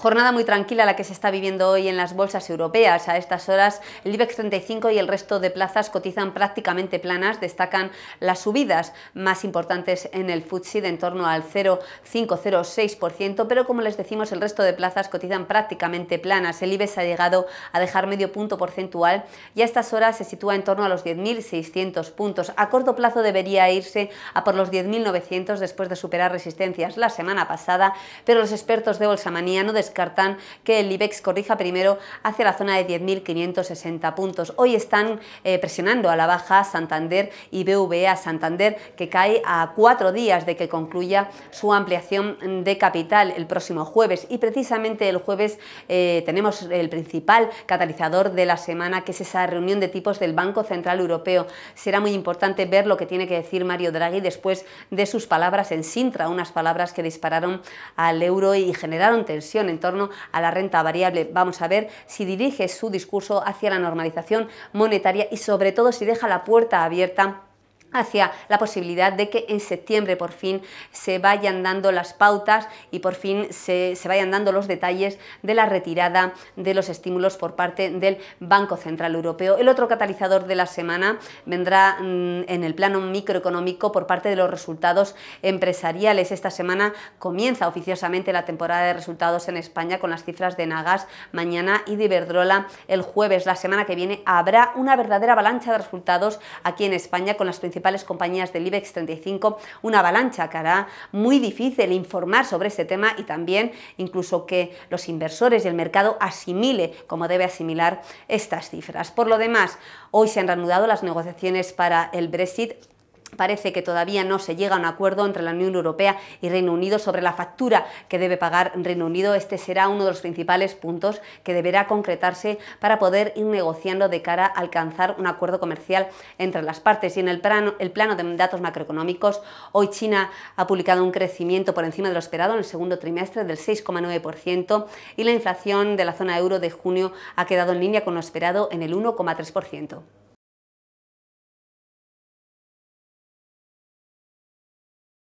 Jornada muy tranquila la que se está viviendo hoy en las bolsas europeas. A estas horas el IBEX 35 y el resto de plazas cotizan prácticamente planas, destacan las subidas más importantes en el Futsi de en torno al 0,506%, pero como les decimos el resto de plazas cotizan prácticamente planas. El IBEX ha llegado a dejar medio punto porcentual y a estas horas se sitúa en torno a los 10.600 puntos. A corto plazo debería irse a por los 10.900 después de superar resistencias la semana pasada, pero los expertos de Bolsa Manía no descartan que el IBEX corrija primero hacia la zona de 10.560 puntos. Hoy están eh, presionando a la baja Santander y BVA Santander, que cae a cuatro días de que concluya su ampliación de capital el próximo jueves. Y precisamente el jueves eh, tenemos el principal catalizador de la semana, que es esa reunión de tipos del Banco Central Europeo. Será muy importante ver lo que tiene que decir Mario Draghi después de sus palabras en Sintra, unas palabras que dispararon al euro y generaron tensión en torno a la renta variable. Vamos a ver si dirige su discurso hacia la normalización monetaria y sobre todo si deja la puerta abierta hacia la posibilidad de que en septiembre por fin se vayan dando las pautas y por fin se, se, vayan dando los detalles de la retirada de los estímulos por parte del Banco Central Europeo. El otro catalizador de la semana vendrá mm, en el plano microeconómico por parte de los resultados empresariales. Esta semana comienza oficiosamente la temporada de resultados en España con las cifras de Nagas mañana y de Iberdrola el jueves. La semana que viene habrá una verdadera avalancha de resultados aquí en España con las principales principales compañías del IBEX 35 una avalancha que hará muy difícil informar sobre este tema y también incluso que los inversores y el mercado asimile como debe asimilar estas cifras. Por lo demás, hoy se han reanudado las negociaciones para el Brexit Parece que todavía no se llega a un acuerdo entre la Unión Europea y Reino Unido sobre la factura que debe pagar Reino Unido. Este será uno de los principales puntos que deberá concretarse para poder ir negociando de cara a alcanzar un acuerdo comercial entre las partes. Y en el plano, de datos macroeconómicos, hoy China ha publicado un crecimiento por encima de lo esperado en el segundo trimestre del 6,9% y la inflación de la zona euro de junio ha quedado en línea con lo esperado en el 1,3%.